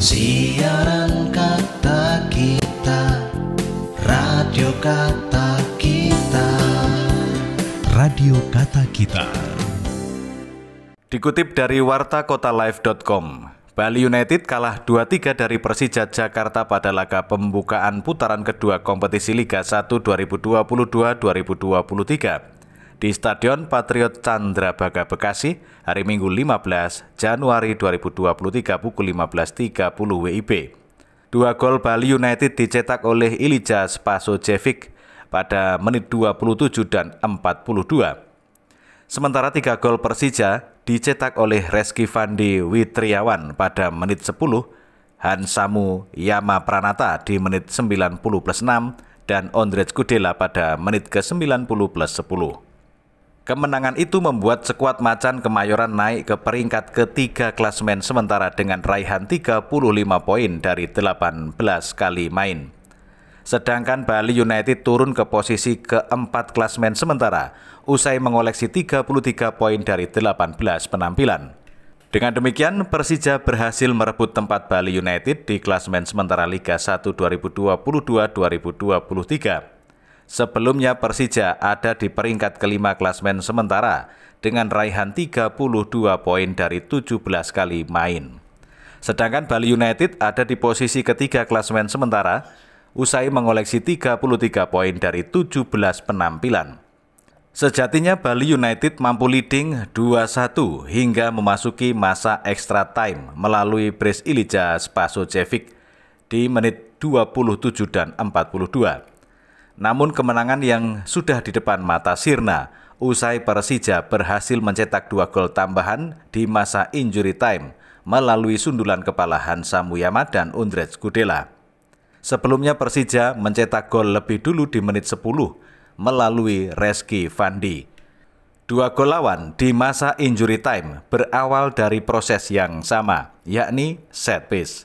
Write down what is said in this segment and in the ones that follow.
Siaran kata kita Radio kata kita Radio kata kita Dikutip dari warta kota live.com Bali United kalah 2-3 dari Persija Jakarta pada laga pembukaan putaran kedua kompetisi Liga 1 2022-2023 di Stadion Patriot Chandrabaga Bekasi hari Minggu 15 Januari 2023 pukul 15.30 WIB. Dua gol Bali United dicetak oleh Ilija Spasojevic pada menit 27 dan 42. Sementara tiga gol Persija dicetak oleh Reski Fandi Witriawan pada menit 10, Hansamu Yama Pranata di menit 90 plus 6, dan Ondrej Kudela pada menit ke-90 plus 10. Kemenangan itu membuat sekuat Macan Kemayoran naik ke peringkat ketiga klasmen sementara dengan raihan 35 poin dari 18 kali main. Sedangkan Bali United turun ke posisi keempat klasmen sementara usai mengoleksi 33 poin dari 18 penampilan. Dengan demikian, Persija berhasil merebut tempat Bali United di klasmen sementara Liga 1 2022-2023 Sebelumnya Persija ada di peringkat kelima klasmen sementara dengan raihan 32 poin dari 17 kali main. Sedangkan Bali United ada di posisi ketiga klasmen sementara usai mengoleksi 33 poin dari 17 penampilan. Sejatinya Bali United mampu leading 2-1 hingga memasuki masa extra time melalui Bres Ilija Spasojevic di menit 27 dan 42. Namun kemenangan yang sudah di depan mata Sirna usai Persija berhasil mencetak dua gol tambahan di masa injury time melalui sundulan kepala Hansa Muyama dan Undrej Gudela. Sebelumnya Persija mencetak gol lebih dulu di menit 10 melalui Reski Fandi. Dua gol lawan di masa injury time berawal dari proses yang sama, yakni set piece.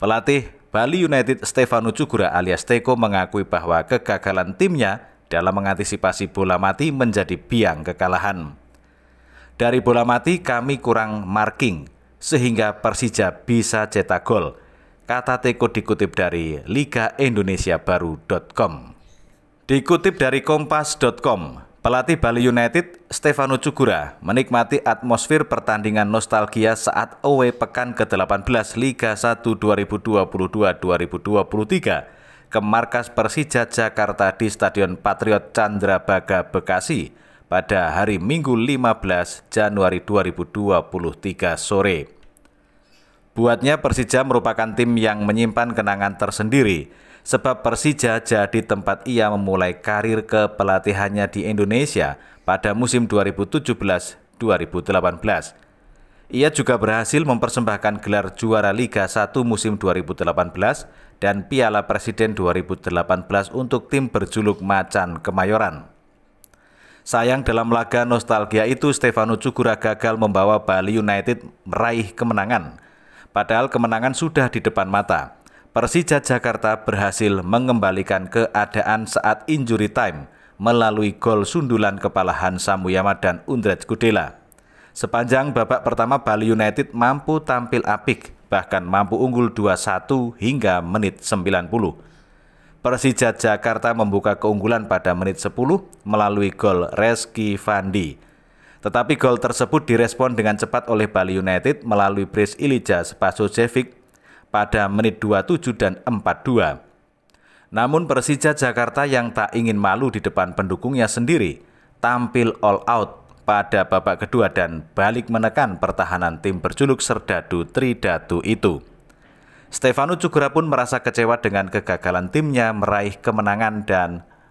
Pelatih Bali United Stefano Cugura alias Teko mengakui bahwa kegagalan timnya dalam mengantisipasi bola mati menjadi biang kekalahan. Dari bola mati kami kurang marking sehingga Persija bisa cetak gol, kata Teko dikutip dari ligaindonesiabaru.com. Dikutip dari kompas.com, Pelatih Bali United Stefano Cugura menikmati atmosfer pertandingan nostalgia saat away pekan ke-18 Liga 1 2022-2023 ke markas Persija Jakarta di Stadion Patriot Candrabaga Bekasi pada hari Minggu 15 Januari 2023 sore. Buatnya Persija merupakan tim yang menyimpan kenangan tersendiri sebab Persija jadi tempat ia memulai karir kepelatihannya di Indonesia pada musim 2017-2018. Ia juga berhasil mempersembahkan gelar juara Liga 1 musim 2018 dan Piala Presiden 2018 untuk tim berjuluk Macan Kemayoran. Sayang dalam laga nostalgia itu Stefano Cugura gagal membawa Bali United meraih kemenangan. Padahal kemenangan sudah di depan mata. Persija Jakarta berhasil mengembalikan keadaan saat injury time melalui gol sundulan kepala Hansa Muyama dan Undret Kudela. Sepanjang babak pertama Bali United mampu tampil apik, bahkan mampu unggul 2-1 hingga menit 90. Persija Jakarta membuka keunggulan pada menit 10 melalui gol Reski Fandi. Tetapi gol tersebut direspon dengan cepat oleh Bali United melalui Bris Ilija Spasojevic pada menit 27 dan 42. Namun Persija Jakarta yang tak ingin malu di depan pendukungnya sendiri tampil all out pada babak kedua dan balik menekan pertahanan tim berjuluk Serdadu Tridatu itu. Stefano Cugura pun merasa kecewa dengan kegagalan timnya meraih kemenangan dan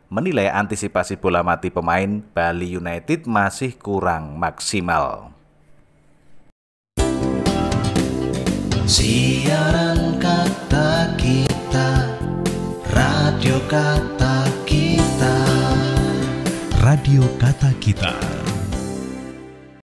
menilai antisipasi bola mati pemain Bali United masih kurang maksimal. Siaran Kata Kita Radio Kata Kita